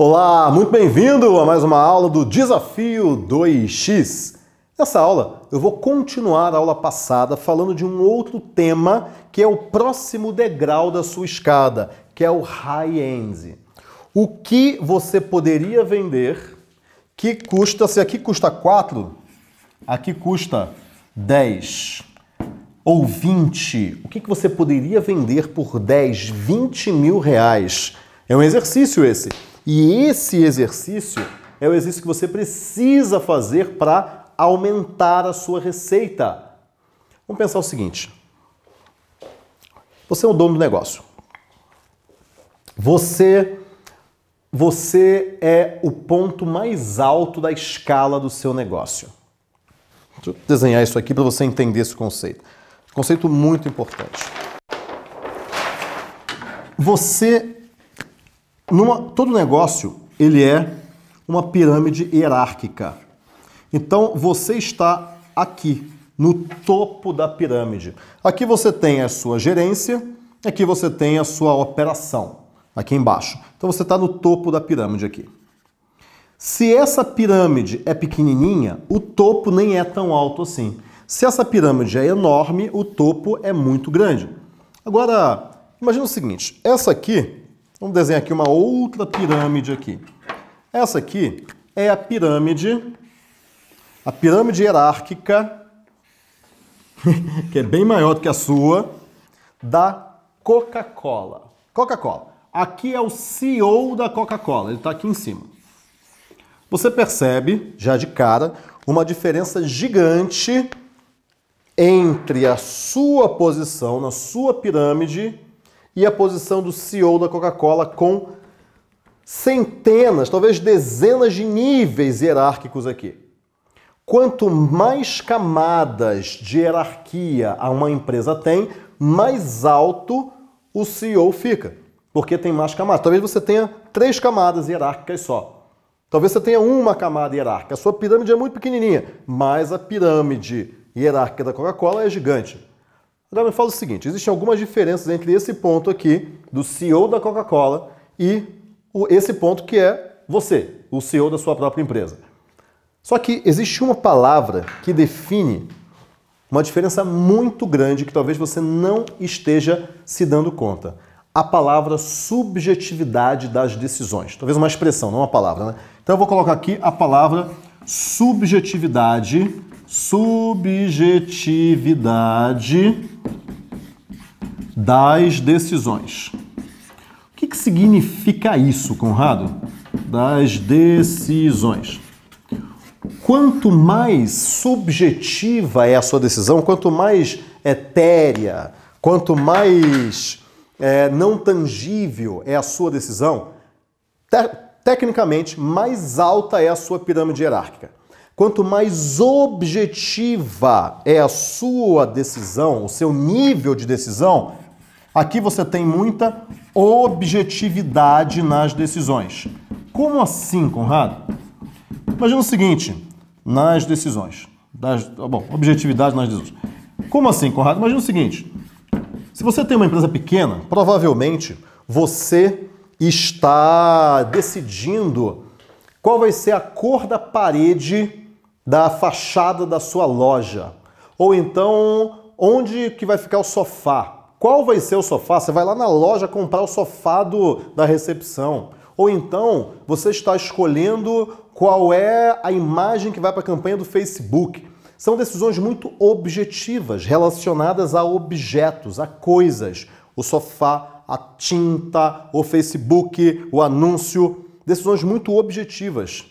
Olá, muito bem-vindo a mais uma aula do Desafio 2x. Nessa aula, eu vou continuar a aula passada falando de um outro tema que é o próximo degrau da sua escada, que é o high-end. O que você poderia vender que custa, se aqui custa 4, aqui custa 10 ou 20. O que, que você poderia vender por 10, 20 mil reais? É um exercício esse. E esse exercício é o exercício que você precisa fazer para aumentar a sua receita. Vamos pensar o seguinte: você é o dono do negócio. Você você é o ponto mais alto da escala do seu negócio. Deixa eu desenhar isso aqui para você entender esse conceito. Conceito muito importante. Você numa, todo negócio ele é uma pirâmide hierárquica. Então você está aqui no topo da pirâmide. Aqui você tem a sua gerência, aqui você tem a sua operação, aqui embaixo. Então você está no topo da pirâmide aqui. Se essa pirâmide é pequenininha, o topo nem é tão alto assim. Se essa pirâmide é enorme, o topo é muito grande. Agora, imagina o seguinte: essa aqui Vamos desenhar aqui uma outra pirâmide aqui. Essa aqui é a pirâmide, a pirâmide hierárquica, que é bem maior do que a sua, da Coca-Cola. Coca-Cola. Aqui é o CEO da Coca-Cola, ele está aqui em cima. Você percebe, já de cara, uma diferença gigante entre a sua posição na sua pirâmide e a posição do CEO da Coca-Cola com centenas, talvez dezenas de níveis hierárquicos aqui. Quanto mais camadas de hierarquia uma empresa tem, mais alto o CEO fica, porque tem mais camadas. Talvez você tenha três camadas hierárquicas só. Talvez você tenha uma camada hierárquica. A sua pirâmide é muito pequenininha, mas a pirâmide hierárquica da Coca-Cola é gigante. Agora me fala o seguinte, existem algumas diferenças entre esse ponto aqui do CEO da Coca-Cola e esse ponto que é você, o CEO da sua própria empresa. Só que existe uma palavra que define uma diferença muito grande que talvez você não esteja se dando conta. A palavra subjetividade das decisões. Talvez uma expressão, não uma palavra, né? Então eu vou colocar aqui a palavra subjetividade, subjetividade das decisões. O que, que significa isso, Conrado? Das decisões. Quanto mais subjetiva é a sua decisão, quanto mais etérea, quanto mais é, não tangível é a sua decisão, te tecnicamente mais alta é a sua pirâmide hierárquica. Quanto mais objetiva é a sua decisão, o seu nível de decisão, Aqui você tem muita objetividade nas decisões. Como assim, Conrado? Imagina o seguinte, nas decisões. Das, bom, objetividade nas decisões. Como assim, Conrado? Imagina o seguinte: se você tem uma empresa pequena, provavelmente você está decidindo qual vai ser a cor da parede da fachada da sua loja, ou então onde que vai ficar o sofá, qual vai ser o sofá? Você vai lá na loja comprar o sofá do, da recepção. Ou então você está escolhendo qual é a imagem que vai para a campanha do Facebook. São decisões muito objetivas, relacionadas a objetos, a coisas. O sofá, a tinta, o Facebook, o anúncio. Decisões muito objetivas.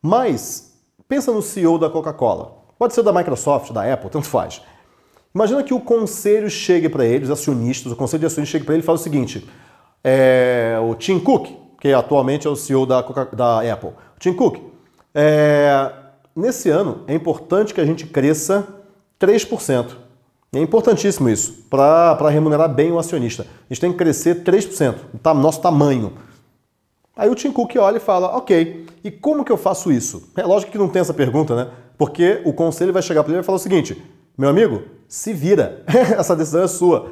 Mas pensa no CEO da Coca-Cola. Pode ser da Microsoft, da Apple, tanto faz. Imagina que o conselho chegue para eles, acionistas, o conselho de acionistas chegue para ele e fala o seguinte: é, o Tim Cook, que atualmente é o CEO da, da Apple, Tim Cook, é, nesse ano é importante que a gente cresça 3%. É importantíssimo isso para remunerar bem o acionista. A gente tem que crescer 3%, tá, nosso tamanho. Aí o Tim Cook olha e fala: Ok, e como que eu faço isso? É lógico que não tem essa pergunta, né? Porque o conselho vai chegar para ele e vai falar o seguinte: Meu amigo, se vira, essa decisão é sua.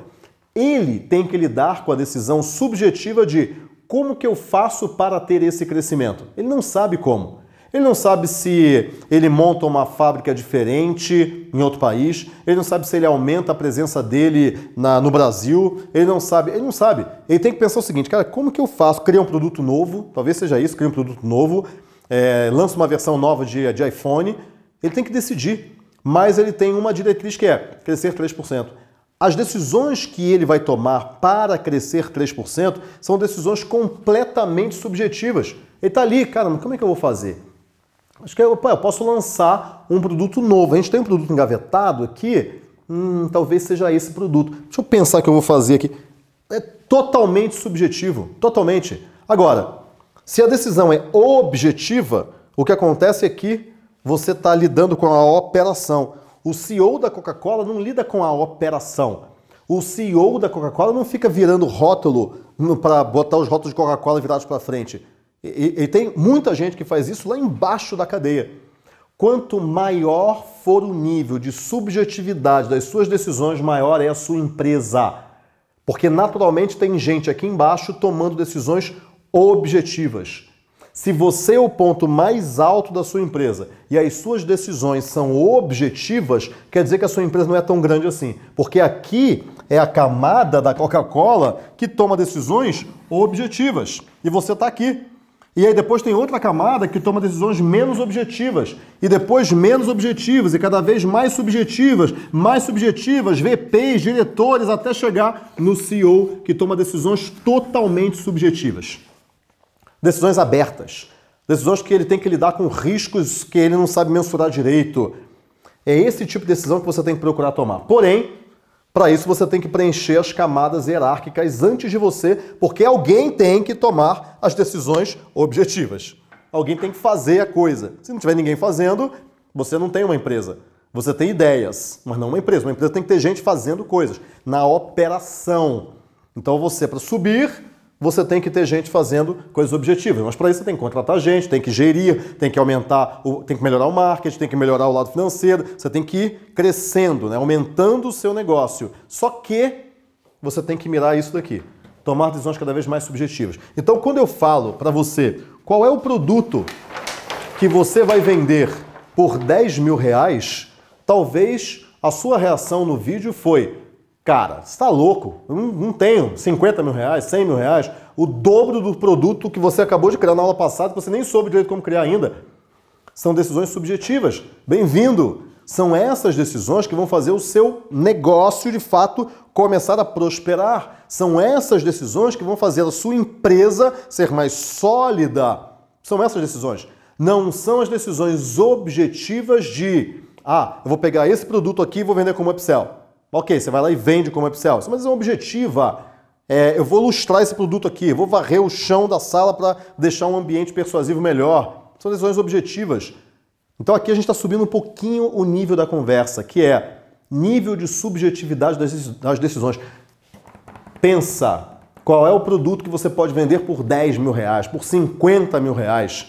Ele tem que lidar com a decisão subjetiva de como que eu faço para ter esse crescimento. Ele não sabe como. Ele não sabe se ele monta uma fábrica diferente em outro país, ele não sabe se ele aumenta a presença dele na, no Brasil, ele não sabe, ele não sabe. Ele tem que pensar o seguinte, cara, como que eu faço? Cria um produto novo, talvez seja isso, cria um produto novo, é, lança uma versão nova de, de iPhone, ele tem que decidir mas ele tem uma diretriz que é crescer 3%. As decisões que ele vai tomar para crescer 3% são decisões completamente subjetivas. Ele está ali, cara, como é que eu vou fazer? Acho que eu, é, eu posso lançar um produto novo. A gente tem um produto engavetado aqui, hum, talvez seja esse produto. Deixa eu pensar o que eu vou fazer aqui. É totalmente subjetivo, totalmente. Agora, se a decisão é objetiva, o que acontece aqui é que você está lidando com a operação. O CEO da Coca-Cola não lida com a operação. O CEO da Coca-Cola não fica virando rótulo para botar os rótulos de Coca-Cola virados para frente. E, e, tem muita gente que faz isso lá embaixo da cadeia. Quanto maior for o nível de subjetividade das suas decisões, maior é a sua empresa. Porque naturalmente tem gente aqui embaixo tomando decisões objetivas. Se você é o ponto mais alto da sua empresa e as suas decisões são objetivas, quer dizer que a sua empresa não é tão grande assim. Porque aqui é a camada da Coca-Cola que toma decisões objetivas. E você está aqui. E aí depois tem outra camada que toma decisões menos objetivas, e depois menos objetivas, e cada vez mais subjetivas, mais subjetivas, VPs, diretores, até chegar no CEO que toma decisões totalmente subjetivas. Decisões abertas. Decisões que ele tem que lidar com riscos que ele não sabe mensurar direito. É esse tipo de decisão que você tem que procurar tomar. Porém, para isso você tem que preencher as camadas hierárquicas antes de você, porque alguém tem que tomar as decisões objetivas. Alguém tem que fazer a coisa. Se não tiver ninguém fazendo, você não tem uma empresa. Você tem ideias, mas não uma empresa. Uma empresa tem que ter gente fazendo coisas na operação. Então você, para subir, você tem que ter gente fazendo coisas objetivas. Mas para isso você tem que contratar gente, tem que gerir, tem que aumentar, o, tem que melhorar o marketing, tem que melhorar o lado financeiro, você tem que ir crescendo, né? aumentando o seu negócio. Só que você tem que mirar isso daqui. Tomar decisões cada vez mais subjetivas. Então, quando eu falo para você qual é o produto que você vai vender por 10 mil reais, talvez a sua reação no vídeo foi Cara, você está louco? Eu não tenho 50 mil reais, 100 mil reais, o dobro do produto que você acabou de criar na aula passada, que você nem soube direito como criar ainda. São decisões subjetivas. Bem-vindo! São essas decisões que vão fazer o seu negócio de fato começar a prosperar. São essas decisões que vão fazer a sua empresa ser mais sólida. São essas decisões. Não são as decisões objetivas de, ah, eu vou pegar esse produto aqui e vou vender como upsell. Ok, você vai lá e vende como upsell. Mas é um objetiva. É, eu vou lustrar esse produto aqui, vou varrer o chão da sala para deixar um ambiente persuasivo melhor. São decisões objetivas. Então aqui a gente está subindo um pouquinho o nível da conversa, que é nível de subjetividade das decisões. Pensa qual é o produto que você pode vender por 10 mil reais, por 50 mil reais.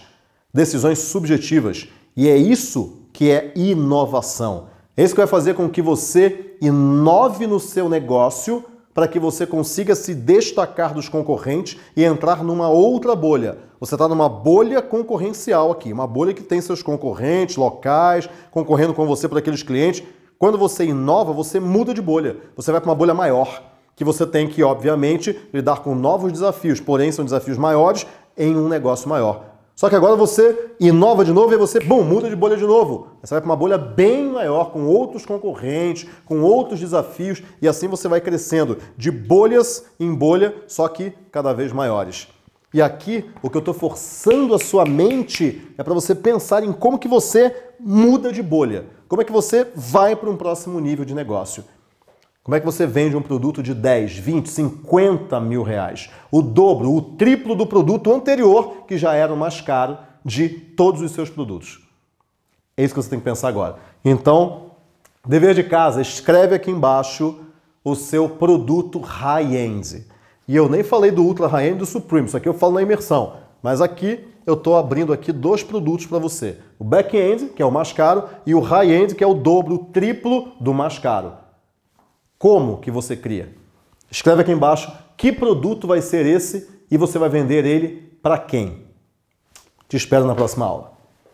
Decisões subjetivas. E é isso que é inovação. É isso que vai fazer com que você inove no seu negócio para que você consiga se destacar dos concorrentes e entrar numa outra bolha. Você está numa bolha concorrencial aqui, uma bolha que tem seus concorrentes locais concorrendo com você para aqueles clientes. Quando você inova, você muda de bolha, você vai para uma bolha maior, que você tem que, obviamente, lidar com novos desafios, porém são desafios maiores em um negócio maior. Só que agora você inova de novo e você, bum, muda de bolha de novo. Você vai para uma bolha bem maior, com outros concorrentes, com outros desafios, e assim você vai crescendo de bolhas em bolha, só que cada vez maiores. E aqui, o que eu estou forçando a sua mente é para você pensar em como que você muda de bolha. Como é que você vai para um próximo nível de negócio. Como é que você vende um produto de 10, 20, 50 mil reais? O dobro, o triplo do produto anterior, que já era o mais caro de todos os seus produtos. É isso que você tem que pensar agora. Então, dever de casa, escreve aqui embaixo o seu produto high-end. E eu nem falei do Ultra High-End do Supreme, isso aqui eu falo na imersão. Mas aqui eu estou abrindo aqui dois produtos para você. O back-end, que é o mais caro, e o high-end, que é o dobro, o triplo do mais caro. Como que você cria? Escreve aqui embaixo que produto vai ser esse e você vai vender ele para quem. Te espero na próxima aula.